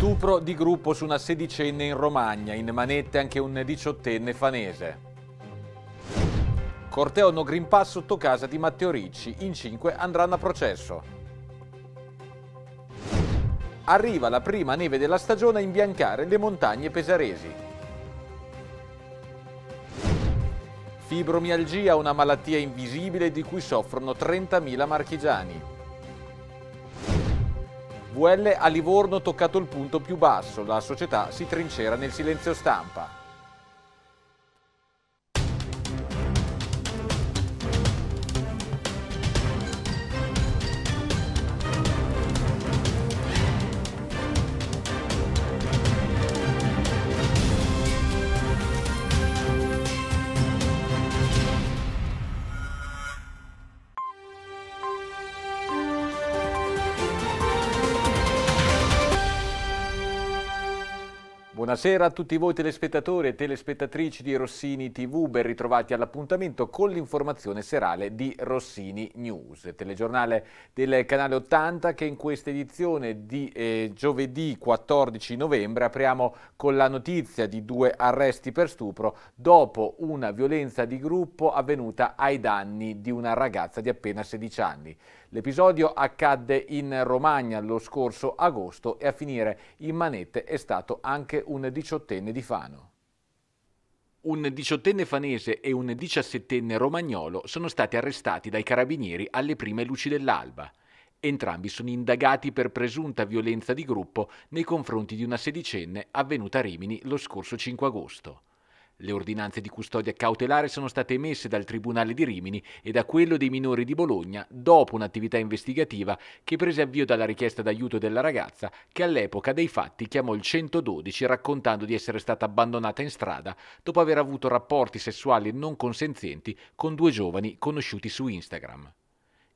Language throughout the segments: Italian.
Stupro di gruppo su una sedicenne in Romagna, in manette anche un diciottenne fanese. Corteo no Green Pass sotto casa di Matteo Ricci, in cinque andranno a processo. Arriva la prima neve della stagione a imbiancare le montagne pesaresi. Fibromialgia, una malattia invisibile di cui soffrono 30.000 marchigiani. PL a Livorno toccato il punto più basso, la società si trincera nel silenzio stampa. Buonasera a tutti voi telespettatori e telespettatrici di Rossini TV, ben ritrovati all'appuntamento con l'informazione serale di Rossini News, telegiornale del canale 80 che in questa edizione di eh, giovedì 14 novembre apriamo con la notizia di due arresti per stupro dopo una violenza di gruppo avvenuta ai danni di una ragazza di appena 16 anni. L'episodio accadde in Romagna lo scorso agosto e a finire in manette è stato anche un un diciottenne di Fano. Un diciottenne fanese e un diciassettenne romagnolo sono stati arrestati dai carabinieri alle prime luci dell'alba. Entrambi sono indagati per presunta violenza di gruppo nei confronti di una sedicenne avvenuta a Rimini lo scorso 5 agosto. Le ordinanze di custodia cautelare sono state emesse dal Tribunale di Rimini e da quello dei minori di Bologna dopo un'attività investigativa che prese avvio dalla richiesta d'aiuto della ragazza che all'epoca dei fatti chiamò il 112 raccontando di essere stata abbandonata in strada dopo aver avuto rapporti sessuali non consenzienti con due giovani conosciuti su Instagram.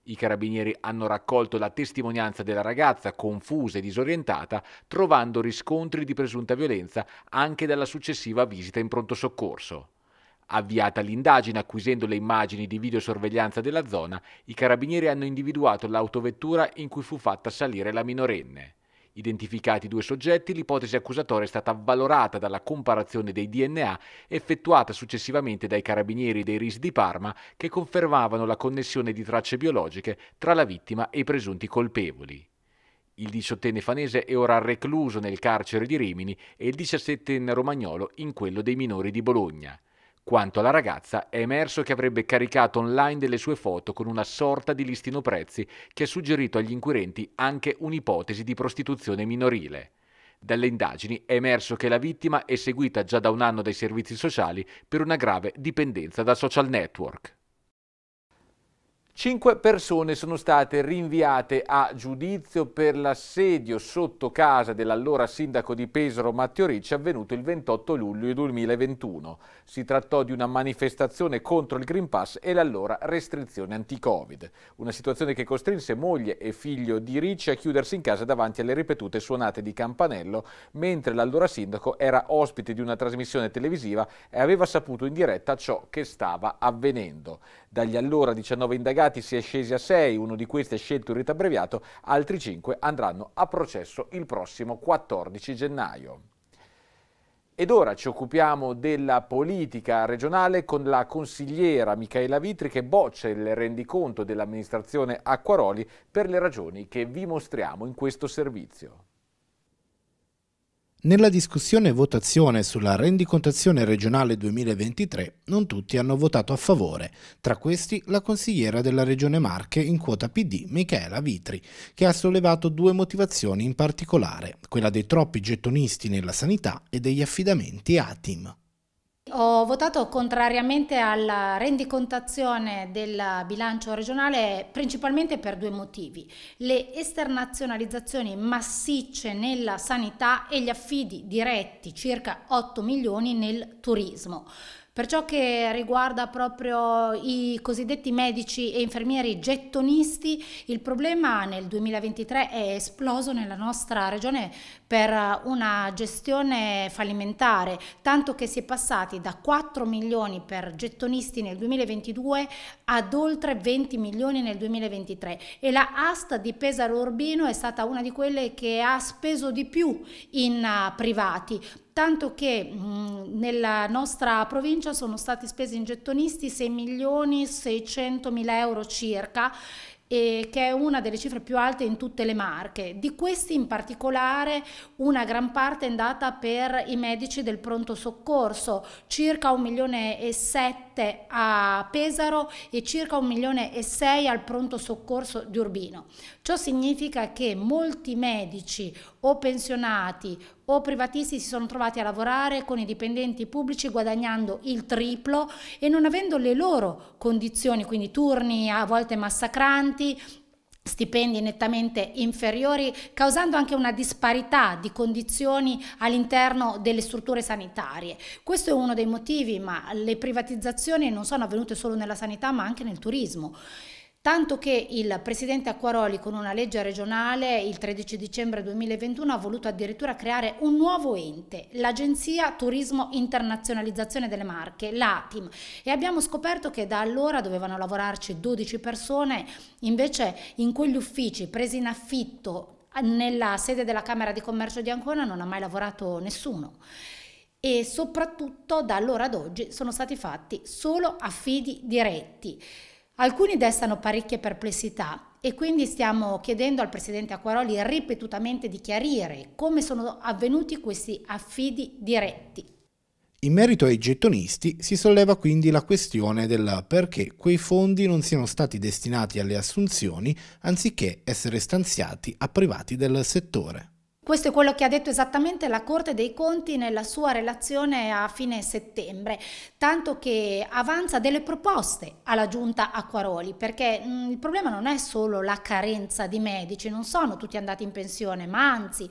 I carabinieri hanno raccolto la testimonianza della ragazza confusa e disorientata, trovando riscontri di presunta violenza anche dalla successiva visita in pronto soccorso. Avviata l'indagine acquisendo le immagini di videosorveglianza della zona, i carabinieri hanno individuato l'autovettura in cui fu fatta salire la minorenne. Identificati i due soggetti, l'ipotesi accusatoria è stata avvalorata dalla comparazione dei DNA effettuata successivamente dai carabinieri dei RIS di Parma che confermavano la connessione di tracce biologiche tra la vittima e i presunti colpevoli. Il diciottenne fanese è ora recluso nel carcere di Rimini e il diciassettenne romagnolo in quello dei minori di Bologna. Quanto alla ragazza, è emerso che avrebbe caricato online delle sue foto con una sorta di listino prezzi che ha suggerito agli inquirenti anche un'ipotesi di prostituzione minorile. Dalle indagini è emerso che la vittima è seguita già da un anno dai servizi sociali per una grave dipendenza da social network. Cinque persone sono state rinviate a giudizio per l'assedio sotto casa dell'allora sindaco di Pesaro Matteo Ricci avvenuto il 28 luglio 2021. Si trattò di una manifestazione contro il Green Pass e l'allora restrizione anti-Covid. Una situazione che costrinse moglie e figlio di Ricci a chiudersi in casa davanti alle ripetute suonate di campanello, mentre l'allora sindaco era ospite di una trasmissione televisiva e aveva saputo in diretta ciò che stava avvenendo. Dagli allora 19 indagati indagati si è scesi a 6, uno di questi è scelto il rito abbreviato, altri 5 andranno a processo il prossimo 14 gennaio. Ed ora ci occupiamo della politica regionale con la consigliera Michaela Vitri che boccia il rendiconto dell'amministrazione Acquaroli per le ragioni che vi mostriamo in questo servizio. Nella discussione e votazione sulla rendicontazione regionale 2023 non tutti hanno votato a favore, tra questi la consigliera della Regione Marche in quota PD Michela Vitri, che ha sollevato due motivazioni in particolare, quella dei troppi gettonisti nella sanità e degli affidamenti ATIM. Ho votato contrariamente alla rendicontazione del bilancio regionale principalmente per due motivi, le esternazionalizzazioni massicce nella sanità e gli affidi diretti, circa 8 milioni nel turismo. Per ciò che riguarda proprio i cosiddetti medici e infermieri gettonisti, il problema nel 2023 è esploso nella nostra regione per una gestione fallimentare, tanto che si è passati da 4 milioni per gettonisti nel 2022 ad oltre 20 milioni nel 2023 e la AST di Pesaro Urbino è stata una di quelle che ha speso di più in eh, privati, tanto che mh, nella nostra provincia sono stati spesi in gettonisti 6 milioni 600 mila euro circa che è una delle cifre più alte in tutte le marche. Di questi in particolare una gran parte è andata per i medici del pronto soccorso, circa 1 milione e 7 a Pesaro e circa 1 milione e 6 al pronto soccorso di Urbino. Ciò significa che molti medici o pensionati o privatisti si sono trovati a lavorare con i dipendenti pubblici guadagnando il triplo e non avendo le loro condizioni, quindi turni a volte massacranti, stipendi nettamente inferiori, causando anche una disparità di condizioni all'interno delle strutture sanitarie. Questo è uno dei motivi, ma le privatizzazioni non sono avvenute solo nella sanità, ma anche nel turismo tanto che il presidente Acquaroli con una legge regionale il 13 dicembre 2021 ha voluto addirittura creare un nuovo ente, l'Agenzia Turismo Internazionalizzazione delle Marche, l'ATIM, e abbiamo scoperto che da allora dovevano lavorarci 12 persone, invece in quegli uffici presi in affitto nella sede della Camera di Commercio di Ancona non ha mai lavorato nessuno e soprattutto da allora ad oggi sono stati fatti solo affidi diretti. Alcuni destano parecchie perplessità e quindi stiamo chiedendo al Presidente Acquaroli ripetutamente di chiarire come sono avvenuti questi affidi diretti. In merito ai gettonisti si solleva quindi la questione del perché quei fondi non siano stati destinati alle assunzioni anziché essere stanziati a privati del settore. Questo è quello che ha detto esattamente la Corte dei Conti nella sua relazione a fine settembre, tanto che avanza delle proposte alla giunta Acquaroli, perché mh, mm, il problema non è solo la carenza di medici, non sono tutti andati in pensione, ma anzi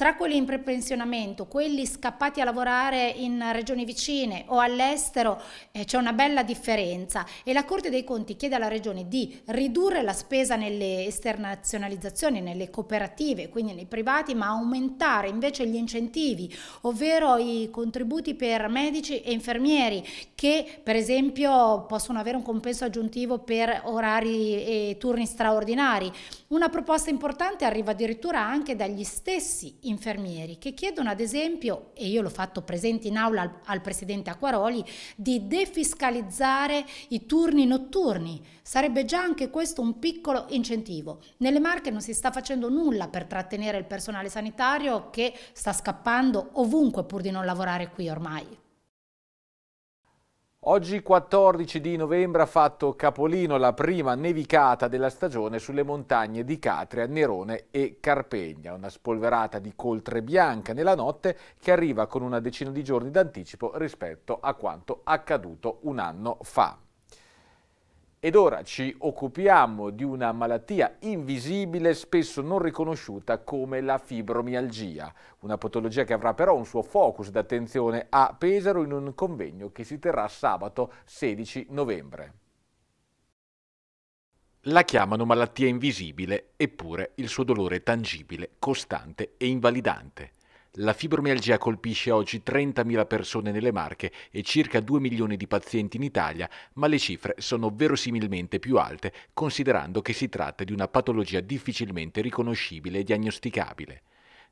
tra quelli in prepensionamento, quelli scappati a lavorare in regioni vicine o all'estero, eh, c'è una bella differenza e la Corte dei Conti chiede alla Regione di ridurre la spesa nelle esternazionalizzazioni, nelle cooperative, quindi nei privati, ma aumentare invece gli incentivi, ovvero i contributi per medici e infermieri che per esempio possono avere un compenso aggiuntivo per orari e turni straordinari. Una proposta importante arriva addirittura anche dagli stessi infermieri che chiedono ad esempio, e io l'ho fatto presente in aula al, al Presidente Acquaroli, di defiscalizzare i turni notturni. Sarebbe già anche questo un piccolo incentivo. Nelle Marche non si sta facendo nulla per trattenere il personale sanitario che sta scappando ovunque pur di non lavorare qui ormai. Oggi 14 di novembre ha fatto capolino la prima nevicata della stagione sulle montagne di Catria, Nerone e Carpegna, una spolverata di coltre bianca nella notte che arriva con una decina di giorni d'anticipo rispetto a quanto accaduto un anno fa. Ed ora ci occupiamo di una malattia invisibile spesso non riconosciuta come la fibromialgia, una patologia che avrà però un suo focus d'attenzione a Pesaro in un convegno che si terrà sabato 16 novembre. La chiamano malattia invisibile, eppure il suo dolore è tangibile, costante e invalidante. La fibromialgia colpisce oggi 30.000 persone nelle Marche e circa 2 milioni di pazienti in Italia, ma le cifre sono verosimilmente più alte considerando che si tratta di una patologia difficilmente riconoscibile e diagnosticabile.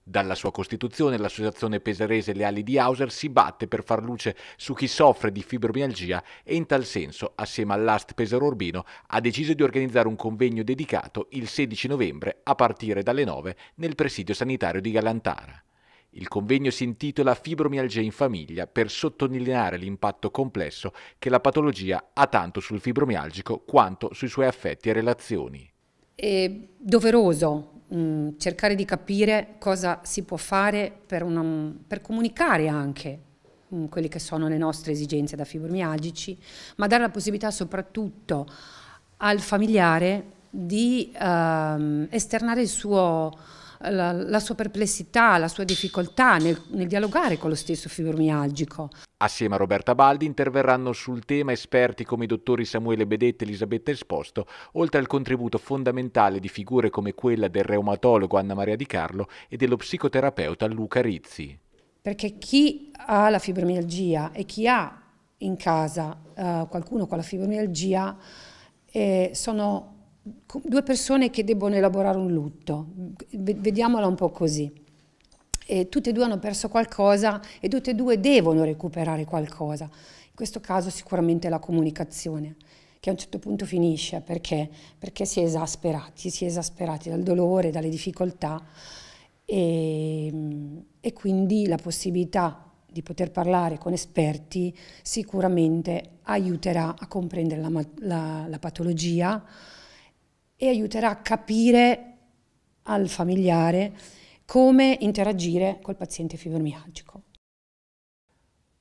Dalla sua costituzione l'associazione peserese Le Ali di Hauser si batte per far luce su chi soffre di fibromialgia e in tal senso, assieme all'AST Pesaro Urbino, ha deciso di organizzare un convegno dedicato il 16 novembre a partire dalle 9 nel presidio sanitario di Galantara. Il convegno si intitola Fibromialgia in famiglia per sottolineare l'impatto complesso che la patologia ha tanto sul fibromialgico quanto sui suoi affetti e relazioni. È doveroso mh, mm, cercare di capire cosa si può fare per, una, per comunicare anche mh, mm, quelle che sono le nostre esigenze da fibromialgici, ma dare la possibilità soprattutto al familiare di ehm, esternare il suo la, la sua perplessità, la sua difficoltà nel, nel dialogare con lo stesso fibromialgico. Assieme a Roberta Baldi interverranno sul tema esperti come i dottori Samuele Bedette e Elisabetta Esposto, oltre al contributo fondamentale di figure come quella del reumatologo Anna Maria Di Carlo e dello psicoterapeuta Luca Rizzi. Perché chi ha la fibromialgia e chi ha in casa eh, qualcuno con la fibromialgia eh, sono due persone che debbono elaborare un lutto, vediamola un po' così. E tutte e due hanno perso qualcosa e tutte e due devono recuperare qualcosa. In questo caso sicuramente la comunicazione, che a un certo punto finisce perché, perché si è esasperati, si è esasperati dal dolore, dalle difficoltà e, e quindi la possibilità di poter parlare con esperti sicuramente aiuterà a comprendere la, la, la patologia, e aiuterà a capire al familiare come interagire col paziente fibromialgico.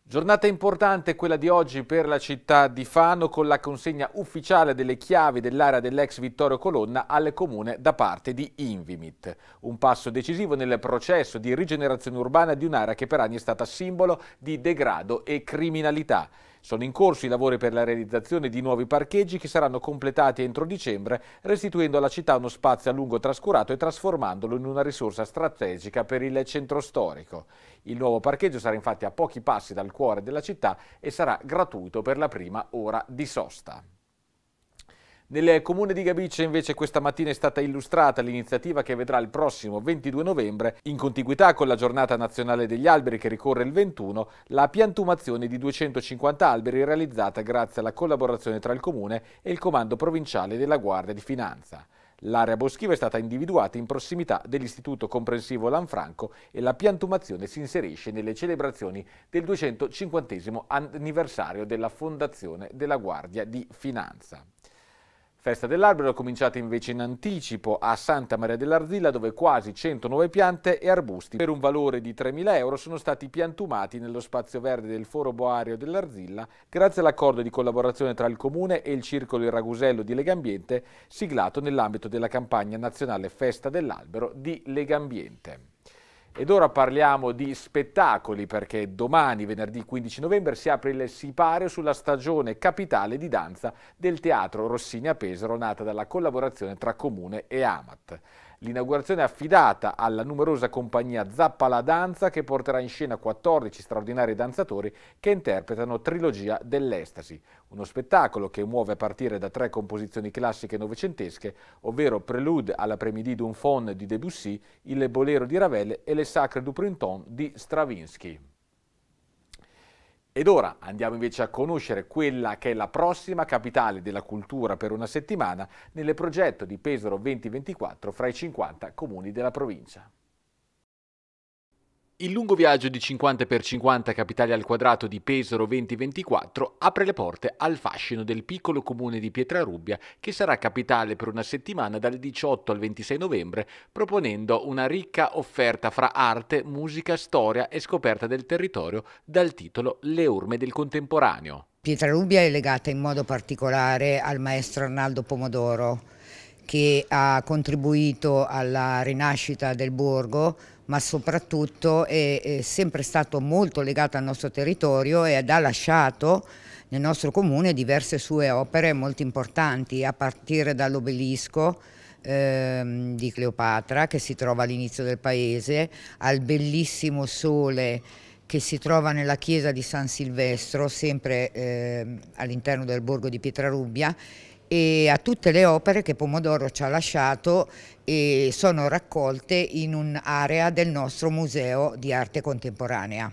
Giornata importante quella di oggi per la città di Fano con la consegna ufficiale delle chiavi dell'area dell'ex Vittorio Colonna al comune da parte di Invimit. Un passo decisivo nel processo di rigenerazione urbana di un'area che per anni è stata simbolo di degrado e criminalità. Sono in corso i lavori per la realizzazione di nuovi parcheggi che saranno completati entro dicembre, restituendo alla città uno spazio a lungo trascurato e trasformandolo in una risorsa strategica per il centro storico. Il nuovo parcheggio sarà infatti a pochi passi dal cuore della città e sarà gratuito per la prima ora di sosta. Nel comune di Gabice invece questa mattina è stata illustrata l'iniziativa che vedrà il prossimo 22 novembre, in contiguità con la giornata nazionale degli alberi che ricorre il 21, la piantumazione di 250 alberi realizzata grazie alla collaborazione tra il comune e il comando provinciale della Guardia di Finanza. L'area boschiva è stata individuata in prossimità dell'istituto comprensivo Lanfranco e la piantumazione si inserisce nelle celebrazioni del 250 anniversario della fondazione della Guardia di Finanza. Festa dell'albero è cominciata invece in anticipo a Santa Maria dell'Arzilla dove quasi 100 nuove piante e arbusti per un valore di 3.000 euro sono stati piantumati nello spazio verde del foro boario dell'Arzilla grazie all'accordo di collaborazione tra il Comune e il Circolo Il Ragusello di Legambiente siglato nell'ambito della campagna nazionale Festa dell'albero di Legambiente. Ed ora parliamo di spettacoli perché domani, venerdì 15 novembre, si apre il sipario sulla stagione capitale di danza del Teatro Rossini a Pesaro, nata dalla collaborazione tra Comune e Amat. L'inaugurazione è affidata alla numerosa compagnia Zappa la Danza che porterà in scena 14 straordinari danzatori che interpretano Trilogia dell'Estasi, uno spettacolo che muove a partire da tre composizioni classiche novecentesche, ovvero Prelude alla Prémidi d'un Fon di Debussy, Il Bolero di Ravel e Le Sacre du Printemps di Stravinsky. Ed ora andiamo invece a conoscere quella che è la prossima capitale della cultura per una settimana nel progetto di Pesaro 2024 fra i 50 comuni della provincia. Il lungo viaggio di 50x50 capitali al quadrato di Pesaro 2024 apre le porte al fascino del piccolo comune di Pietrarubbia che sarà capitale per una settimana dal 18 al 26 novembre proponendo una ricca offerta fra arte, musica, storia e scoperta del territorio dal titolo Le orme del contemporaneo. Pietrarubbia è legata in modo particolare al maestro Arnaldo Pomodoro che ha contribuito alla rinascita del borgo ma soprattutto è, è sempre stato molto legato al nostro territorio ed ha lasciato nel nostro comune diverse sue opere molto importanti, a partire dall'obelisco, ehm, di Cleopatra che si trova all'inizio del paese, al bellissimo sole che si trova nella chiesa di San Silvestro, sempre eh, all'interno del borgo di Pietrarubbia e a tutte le opere che Pomodoro ci ha lasciato e sono raccolte in un'area del nostro museo di arte contemporanea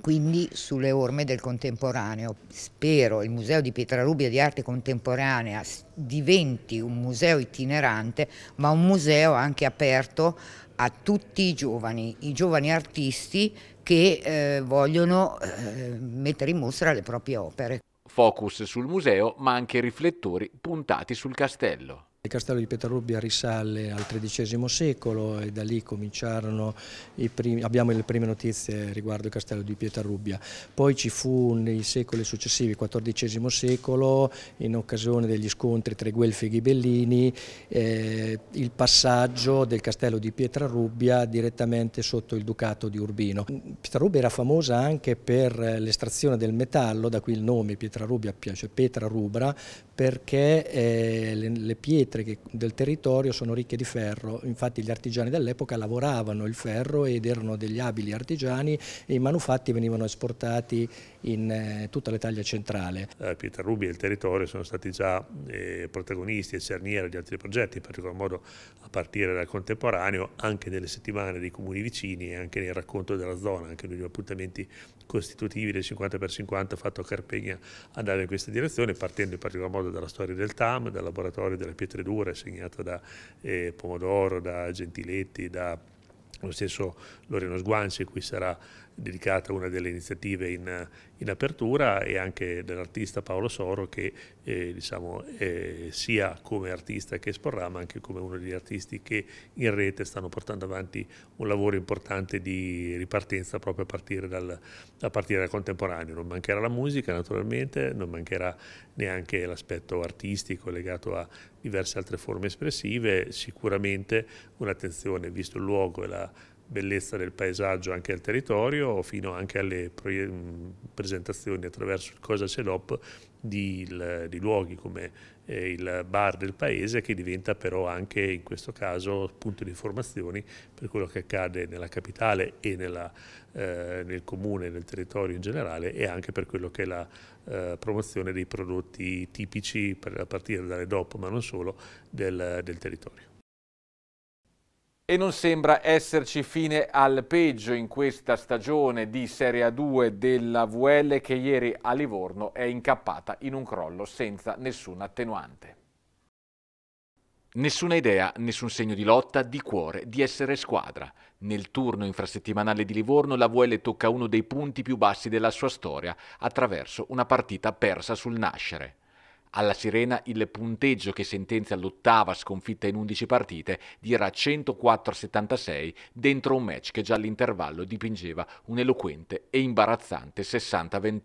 quindi sulle orme del contemporaneo. Spero il Museo di Pietrarubia di Arte Contemporanea diventi un museo itinerante, ma un museo anche aperto a tutti i giovani, i giovani artisti che eh, vogliono eh, mettere in mostra le proprie opere focus sul museo ma anche riflettori puntati sul castello. Il castello di Pietrarubbia risale al XIII secolo e da lì cominciarono primi, abbiamo le prime notizie riguardo il castello di Pietrarubbia. Poi ci fu nei secoli successivi, XIV secolo, in occasione degli scontri tra i Guelfi e i Ghibellini, eh, il passaggio del castello di Pietrarubbia direttamente sotto il ducato di Urbino. Pietrarubbia era famosa anche per l'estrazione del metallo, da qui il nome Pietrarubbia, piace Pietra Rubra, perché eh, le, le pietre elettriche del territorio sono ricche di ferro, infatti gli artigiani dell'epoca lavoravano il ferro ed erano degli abili artigiani e i manufatti venivano esportati in eh, tutta l'Italia centrale. Eh, Pietro Rubi e il territorio sono stati già eh, protagonisti e cerniere di altri progetti, in particolar modo a partire dal contemporaneo, anche nelle settimane dei comuni vicini e anche nel racconto della zona, anche negli appuntamenti costitutivi del 50x50 fatto a Carpegna andare in questa direzione, partendo in particolar modo dalla storia del TAM, dal laboratorio delle pietre dure segnato da eh, Pomodoro, da Gentiletti, da lo stesso Loreno Sguanci, cui sarà dedicata a una delle iniziative in, in apertura e anche dell'artista Paolo Soro che eh, diciamo, eh, sia come artista che esporrà ma anche come uno degli artisti che in rete stanno portando avanti un lavoro importante di ripartenza proprio a partire dal, a partire dal contemporaneo. Non mancherà la musica naturalmente, non mancherà neanche l'aspetto artistico legato a diverse altre forme espressive, sicuramente un'attenzione visto il luogo e la bellezza del paesaggio anche al territorio, fino anche alle presentazioni attraverso il Cosa Celop di, di, luoghi come eh, il bar del paese che diventa però anche in questo caso punto di informazioni per quello che accade nella capitale e nella, eh, nel comune, nel territorio in generale e anche per quello che è la eh, promozione dei prodotti tipici per, a partire dalle DOP ma non solo del, del territorio. E non sembra esserci fine al peggio in questa stagione di Serie A2 della VL che ieri a Livorno è incappata in un crollo senza nessun attenuante. Nessuna idea, nessun segno di lotta, di cuore, di essere squadra. Nel turno infrasettimanale di Livorno la VL tocca uno dei punti più bassi della sua storia attraverso una partita persa sul nascere. Alla Sirena il punteggio che sentenzia l'ottava sconfitta in 11 partite dirà 104-76 dentro un match che già all'intervallo dipingeva un eloquente e imbarazzante 60-28.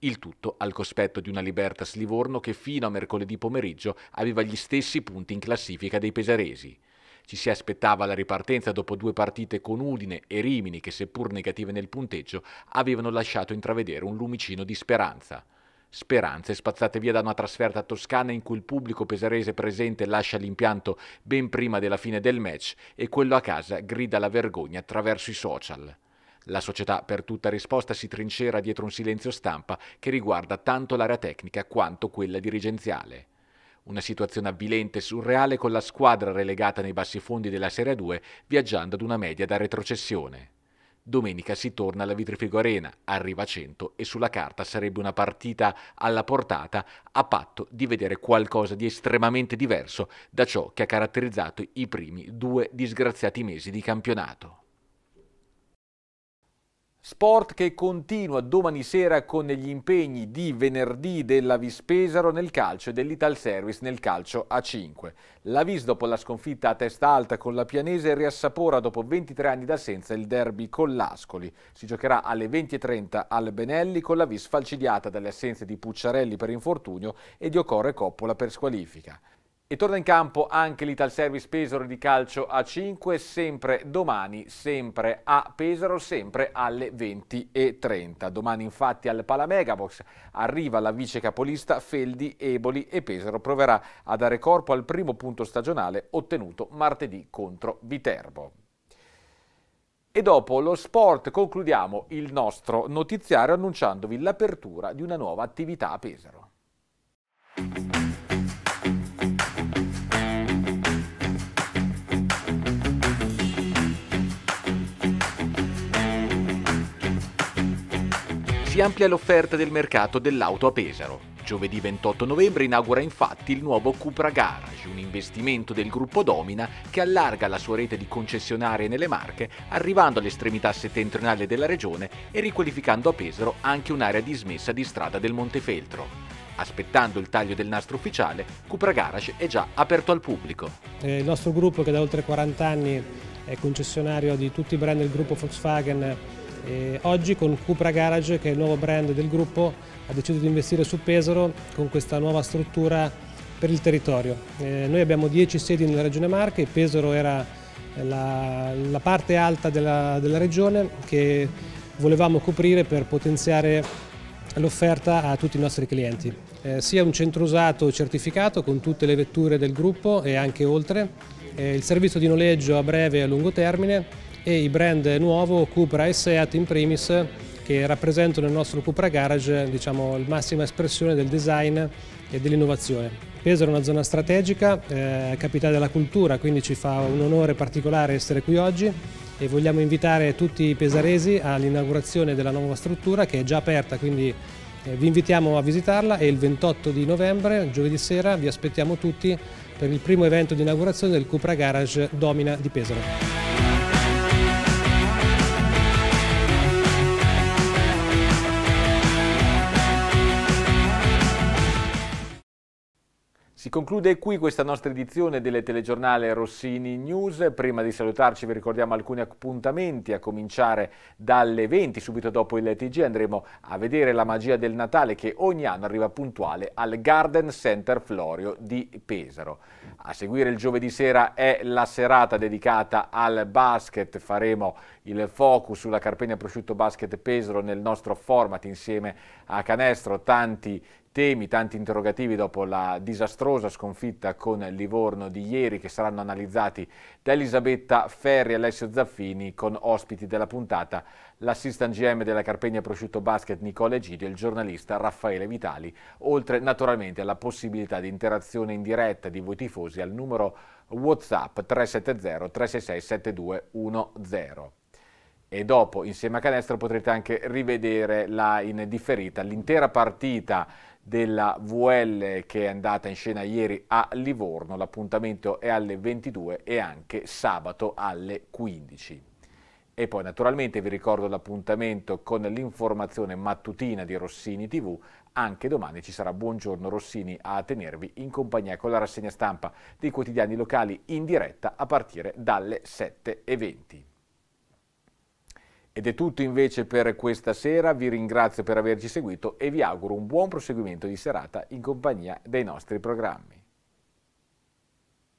Il tutto al cospetto di una Libertas Livorno che fino a mercoledì pomeriggio aveva gli stessi punti in classifica dei pesaresi. Ci si aspettava la ripartenza dopo due partite con Udine e Rimini che seppur negative nel punteggio avevano lasciato intravedere un lumicino di speranza speranze. Spazzate via da una trasferta toscana in cui il pubblico pesarese presente lascia l'impianto ben prima della fine del match e quello a casa grida la vergogna attraverso i social. La società per tutta risposta si trincera dietro un silenzio stampa che riguarda tanto l'area tecnica quanto quella dirigenziale. Una situazione avvilente e surreale con la squadra relegata nei bassi fondi della Serie 2 viaggiando ad una media da retrocessione. Domenica si torna alla Vitrifico Arena, arriva a 100 e sulla carta sarebbe una partita alla portata a patto di vedere qualcosa di estremamente diverso da ciò che ha caratterizzato i primi due disgraziati mesi di campionato. Sport che continua domani sera con gli impegni di venerdì della Vispesaro nel calcio e dell'Ital Service nel calcio a 5. La Vis dopo la sconfitta a testa alta con la Pianese riassapora dopo 23 anni d'assenza il derby con l'Ascoli. Si giocherà alle 20.30 al Benelli con la Vis falcidiata dalle assenze di Pucciarelli per infortunio e di Ocorre Coppola per squalifica. E torna in campo anche l'Ital Service Pesaro di calcio a 5, sempre domani, sempre a Pesaro, sempre alle 20.30. Domani infatti al Palamegabox arriva la vice capolista Feldi, Eboli e Pesaro proverà a dare corpo al primo punto stagionale ottenuto martedì contro Viterbo. E dopo lo sport concludiamo il nostro notiziario annunciandovi l'apertura di una nuova attività a Pesaro. si amplia l'offerta del mercato dell'auto a Pesaro. Giovedì 28 novembre inaugura infatti il nuovo Cupra Garage, un investimento del gruppo Domina che allarga la sua rete di concessionarie nelle Marche, arrivando all'estremità settentrionale della regione e riqualificando a Pesaro anche un'area dismessa di strada del Montefeltro. Aspettando il taglio del nastro ufficiale, Cupra Garage è già aperto al pubblico. Eh, il nostro gruppo che da oltre 40 anni è concessionario di tutti i brand del gruppo Volkswagen e oggi con Cupra Garage, che è il nuovo brand del gruppo, ha deciso di investire su Pesaro con questa nuova struttura per il territorio. Eh, noi abbiamo 10 sedi nella regione Marche, Pesaro era la, la parte alta della, della regione che volevamo coprire per potenziare l'offerta a tutti i nostri clienti, eh, sia un centro usato certificato con tutte le vetture del gruppo e anche oltre, eh, il servizio di noleggio a breve e a lungo termine e i brand nuovo Cupra e Seat in primis che rappresentano il nostro Cupra Garage, diciamo la massima espressione del design e dell'innovazione. Pesaro è una zona strategica, eh, capitale della cultura, quindi ci fa un onore particolare essere qui oggi e vogliamo invitare tutti i pesaresi all'inaugurazione della nuova struttura che è già aperta, quindi eh, vi invitiamo a visitarla e il 28 di novembre, giovedì sera, vi aspettiamo tutti per il primo evento di inaugurazione del Cupra Garage Domina di Pesaro. Si conclude qui questa nostra edizione delle telegiornale Rossini News. Prima di salutarci vi ricordiamo alcuni appuntamenti a cominciare dalle 20 subito dopo il TG andremo a vedere la magia del Natale che ogni anno arriva puntuale al Garden Center Florio di Pesaro. A seguire il giovedì sera è la serata dedicata al basket, faremo il focus sulla Carpegna Prosciutto Basket Pesaro nel nostro format insieme a Canestro, tanti temi, tanti interrogativi dopo la disastrosa sconfitta con Livorno di ieri che saranno analizzati da Elisabetta Ferri e Alessio Zaffini con ospiti della puntata l'assistant GM della Carpegna Prosciutto Basket Nicole Egidio e il giornalista Raffaele Vitali, oltre naturalmente alla possibilità di interazione in diretta di voi tifosi al numero WhatsApp 370 366 7210 e dopo insieme a Canestro potrete anche rivedere la in differita l'intera partita della VL che è andata in scena ieri a Livorno. L'appuntamento è alle 22 e anche sabato alle 15. E poi naturalmente vi ricordo l'appuntamento con l'informazione mattutina di Rossini TV. Anche domani ci sarà Buongiorno Rossini a tenervi in compagnia con la rassegna stampa dei quotidiani locali in diretta a partire dalle 7.20. Ed è tutto invece per questa sera, vi ringrazio per averci seguito e vi auguro un buon proseguimento di serata in compagnia dei nostri programmi.